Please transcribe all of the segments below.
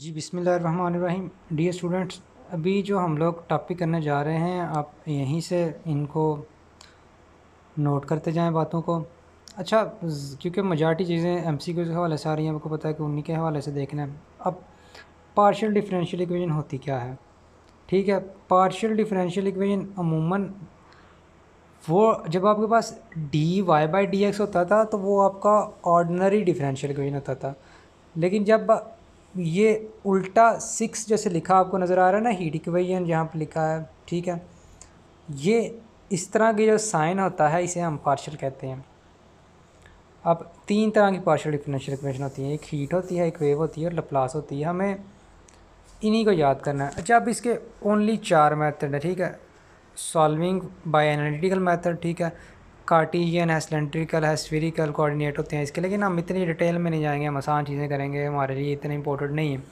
जी रहीम dear students अभी जो हम लोग टॉपिक करने जा रहे हैं आप यहीं से इनको नोट करते जाएं बातों को अच्छा क्योंकि मजार्टी चीज़ें एम सी के हवाले से आ रही हैं आपको पता है कि उन्हीं के हवाले से देखना है अब पार्शियल डिफरेंशियल इक्वेशन होती क्या है ठीक है पार्शियल डिफरेंशियल इक्वेशन अमूमन वो जब आपके पास D Y by D X होता था तो वो आपका ऑर्डनरी डिफरेंशियल इक्वेशन होता था लेकिन जब ये उल्टा सिक्स जैसे लिखा आपको नज़र आ रहा है ना हीट इक्वेशन यहाँ पर लिखा है ठीक है ये इस तरह के जो साइन होता है इसे हम पार्शल कहते हैं अब तीन तरह की पार्शल डिफरेंशियल इक्वेशन होती है एक हीट होती है एक वेव होती है और लप्लास होती है हमें इन्हीं को याद करना है अच्छा अब इसके ओनली चार मेथड है ठीक है सॉल्विंग बाय एनालिटिकल मेथड ठीक है कार्टीजियन है सिलेंड्रिकल है स्फेरिकल कोऑर्डिनेट होते हैं इसके लेकिन हम इतनी डिटेल में नहीं जाएंगे हम आसान चीज़ें करेंगे हमारे लिए इतने इंपॉर्टेंट नहीं है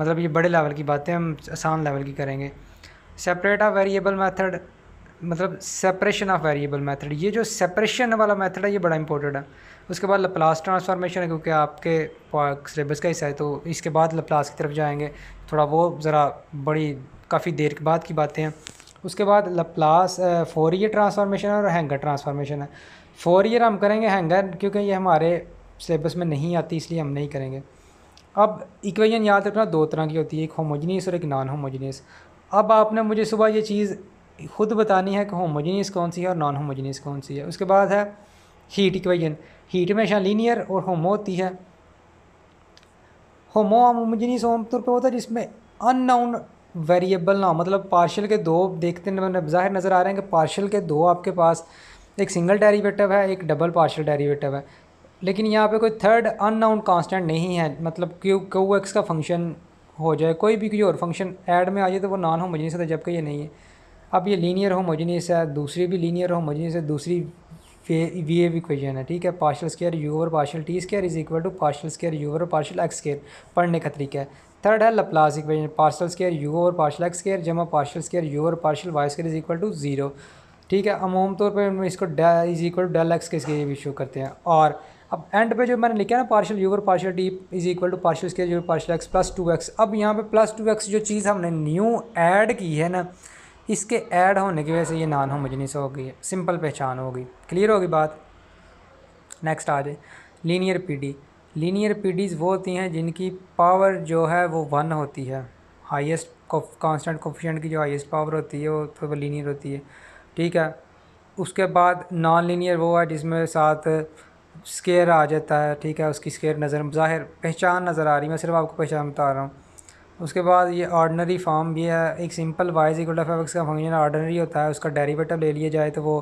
मतलब ये बड़े लेवल की बातें हम आसान लेवल की करेंगे सेपरेट ऑफ वेरिएबल मेथड मतलब सेपरेशन ऑफ वेरिएबल मेथड ये जो सेपरेशन वाला मेथड है ये बड़ा इंपॉर्टेंट है उसके बाद लप्लास ट्रांसफॉर्मेशन है क्योंकि आपके सिलेबस का हिस्सा है तो इसके बाद लप्लास की तरफ जाएंगे थोड़ा वो ज़रा बड़ी काफ़ी देर के बाद की बातें हैं उसके बाद लप्लास फोरियर ट्रांसफॉर्मेशन और हैंगर ट्रांसफॉर्मेशन है फोरियर हम करेंगे हैंगर क्योंकि ये हमारे सिलेबस में नहीं आती इसलिए हम नहीं करेंगे अब इक्वेशन याद रखना दो तरह की होती है एक होमोजीनियस और एक नॉन होमोजीनियस अब आपने मुझे सुबह ये चीज़ खुद बतानी है कि होमोजीनियस कौन सी है और नॉन होमोजीनियस कौन सी है उसके बाद है हीट इक्वेशन हीट हमेशा लीनियर और होमो होती है होमो होमोजीनियस आमतौर पर होता है जिसमें अननाउन वेरिएबल ना हो मतलब पार्शियल के दो देखते मतलब ज़ाहिर नज़र आ रहे हैं कि पार्शियल के दो आपके पास एक सिंगल डेरिवेटिव है एक डबल पार्शियल डेरिवेटिव है लेकिन यहाँ पे कोई थर्ड अननाउन कांस्टेंट नहीं है मतलब क्यू क्यू एक्स का फंक्शन हो जाए कोई भी कोई और फंक्शन ऐड में आ जाए तो वो नॉन होमोजीनियस है जबकि ये नहीं है अब ये लीनियर होमोजीनियस है दूसरी भी लीनियर होमोजीनियस है दूसरी वी ए इक्वेशन है ठीक है partial square U over partial T square is equal to partial square U over partial X square पढ़ने का तरीका है थर्ड है Laplace equation partial square U और पार्शल एक्स स्केयर जमा पार्शल स्केयर यू और partial Y square is equal to zero ठीक है हम आम तौर पर इसको is equal to del X के स्केयर भी शो करते हैं और अब एंड पे जो मैंने लिखा ना पार्शल यू और partial D is equal to partial square U partial X plus two X अब यहाँ पे प्लस टू एक्स जो चीज़ हमने न्यू ऐड की है ना इसके ऐड होने की वजह से ये नान होमोजनिस हो गई है सिंपल पहचान होगी क्लियर होगी बात नेक्स्ट आ जाए लीनियर डी लीनियर पीडीज़ वो होती हैं जिनकी पावर जो है वो वन होती है हाईएस्ट कांस्टेंट कोफिशेंट की जो हाईएस्ट पावर होती है वो तो लीनियर होती है ठीक है उसके बाद नॉन लीनियर वो है जिसमें साथ स्केयर आ जाता है ठीक है उसकी स्केयर नज़र ज़ाहिर पहचान नज़र आ रही है मैं सिर्फ आपको पहचान बता रहा हूँ उसके बाद ये ऑर्डनरी फॉर्म भी है एक simple Y is equal F X का फंक्शन ऑर्डनरी होता है उसका डेरिवेटिव ले लिया जाए तो वो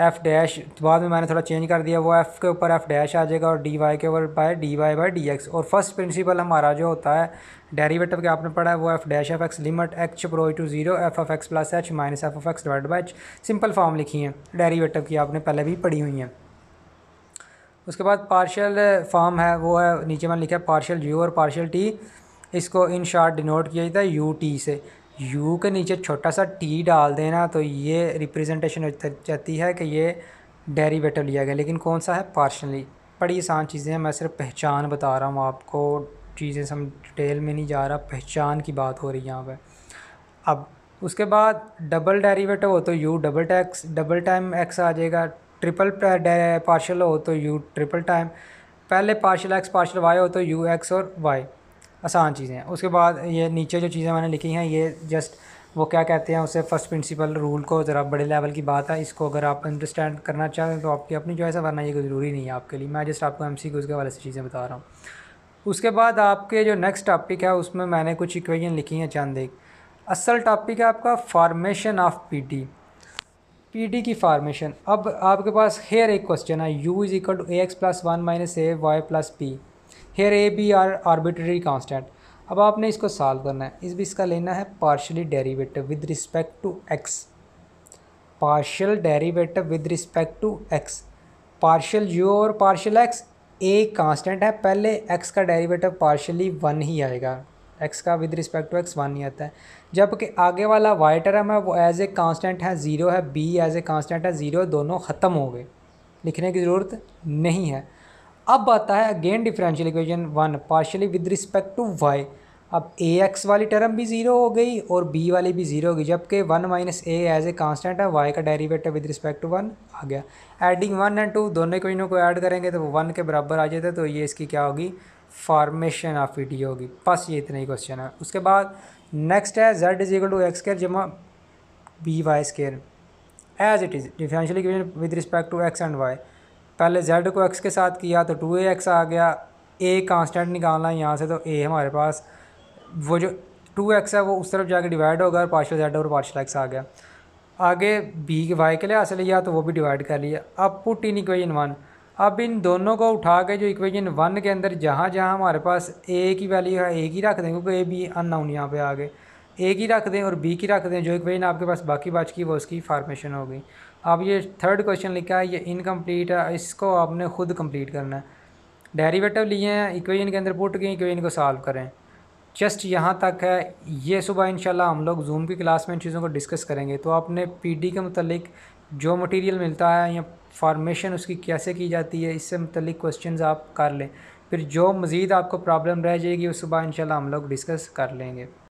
एफ़ डैश तो बाद में मैंने थोड़ा चेंज कर दिया वो एफ़ के ऊपर एफ़ डैश आ जाएगा और डी वाई के ऊपर by D Y by D X और फर्स्ट प्रिंसिपल हमारा जो होता है डेरिवेटिव के आपने पढ़ा है वो F dash F X limit H pro to zero F F X plus H minus F F X divide by H simple form लिखी है डेरीवेटिव की आपने पहले भी पढ़ी हुई हैं उसके बाद पार्शियल फॉर्म है वो है नीचे मैंने लिखा है पार्शियल यू और पार्शियल टी इसको इन शार्ट डिनोट किया जाता है यू टी से यू के नीचे छोटा सा टी डाल देना तो ये रिप्रेजेंटेशन हो जाती है कि ये डेरिवेटिव लिया गया लेकिन कौन सा है पार्शनली बड़ी आसान चीज़ें हैं मैं सिर्फ पहचान बता रहा हूँ आपको चीज़ें सब डिटेल में नहीं जा रहा पहचान की बात हो रही है यहाँ पर अब उसके बाद डबल डेरिवेटिव हो तो U double tax double time X आ जाएगा ट्रिपल पार्शल हो तो यू ट्रिपल टाइम पहले पार्शल एक्स पार्शल वाई हो तो यू एक्स और वाई आसान चीज़ें हैं उसके बाद ये नीचे जो चीज़ें मैंने लिखी हैं ये जस्ट वो क्या कहते हैं उसे फर्स्ट प्रिंसिपल रूल को ज़रा बड़े लेवल की बात है इसको अगर आप अंडरस्टैंड करना चाहें तो आपकी अपनी चॉइस है वरना ये कोई ज़रूरी नहीं है आपके लिए मैं जस्ट आपको एम सी के वाले से चीज़ें बता रहा हूँ उसके बाद आपके जो नेक्स्ट टॉपिक है उसमें मैंने कुछ इक्वेशन लिखी हैं चंद एक असल टॉपिक है आपका formation of P T P T की फार्मेशन अब आपके पास हेयर एक क्वेश्चन है U is equal to A X plus one minus A Y plus P here A B are arbitrary constant अब आपने इसको सॉल्व करना है इस भी इसका लेना है partially derivative with respect to X partial derivative with respect to X partial U और पार्शल एक्स ए कांस्टेंट है पहले एक्स का डेरीवेटिव पार्शली वन ही आएगा एक्स का with respect to X one ही आता है जबकि आगे वाला वाई टर्म है वो एज ए कांस्टेंट है ज़ीरो है बी एज ए कांस्टेंट है ज़ीरो दोनों ख़त्म हो गए लिखने की ज़रूरत नहीं है अब आता है again differential equation one partially with respect to Y अब ए एक्स वाली टर्म भी ज़ीरो हो गई और बी वाली भी ज़ीरो हो गई जबकि one minus A as a constant है वाई का derivative with respect to one आ गया एडिंग वन एंड टू दोनों इक्वेशनों को ऐड करेंगे तो वो वन के बराबर आ जाते तो ये इसकी क्या होगी फार्मेशन ऑफ ई होगी बस ये इतना ही क्वेश्चन है उसके बाद नेक्स्ट है Z is equal to X square जमा B Y square as it is differential equation with respect to X and Y पहले जेड को एक्स के साथ किया तो टू ए एक्स आ गया ए कांस्टेंट निकालना है यहाँ से तो ए हमारे पास वो जो टू एक्स है वो उस तरफ जाके डिवाइड होगा और पार्शल जेड और पार्शल एक्स आ गया आगे बी के वाई के लिए हासिल लिया तो वो भी डिवाइड कर लिया अब पुट इन इक्वेजन वन अब इन दोनों को उठा के जो इक्वेजन वन के अंदर जहाँ जहाँ हमारे पास ए की वैल्यू है ए की रख दें क्योंकि ए बी अननाउन यहाँ पे आ गए ए की रख दें और बी की रख दें जो इक्वेजन आपके पास बाकी बच की वो उसकी फार्मेशन हो गई अब ये थर्ड क्वेश्चन लिखा है ये इनकम्प्लीट है इसको आपने खुद कंप्लीट करना है डेरिवेटिव लिए हैं इक्वेशन के अंदर पुट गए इक्वेशन को सॉल्व करें जस्ट यहाँ तक है ये सुबह इंशाल्लाह हम लोग जूम की क्लास में इन चीज़ों को डिस्कस करेंगे तो आपने पीडी के मतलब जो मटेरियल मिलता है या फार्मेशन उसकी कैसे की जाती है इससे मतलब क्वेश्चन आप कर लें फिर जो मज़ीद आपको प्रॉब्लम रह जाएगी वो सुबह इंशाल्लाह हम लोग डिस्कस कर लेंगे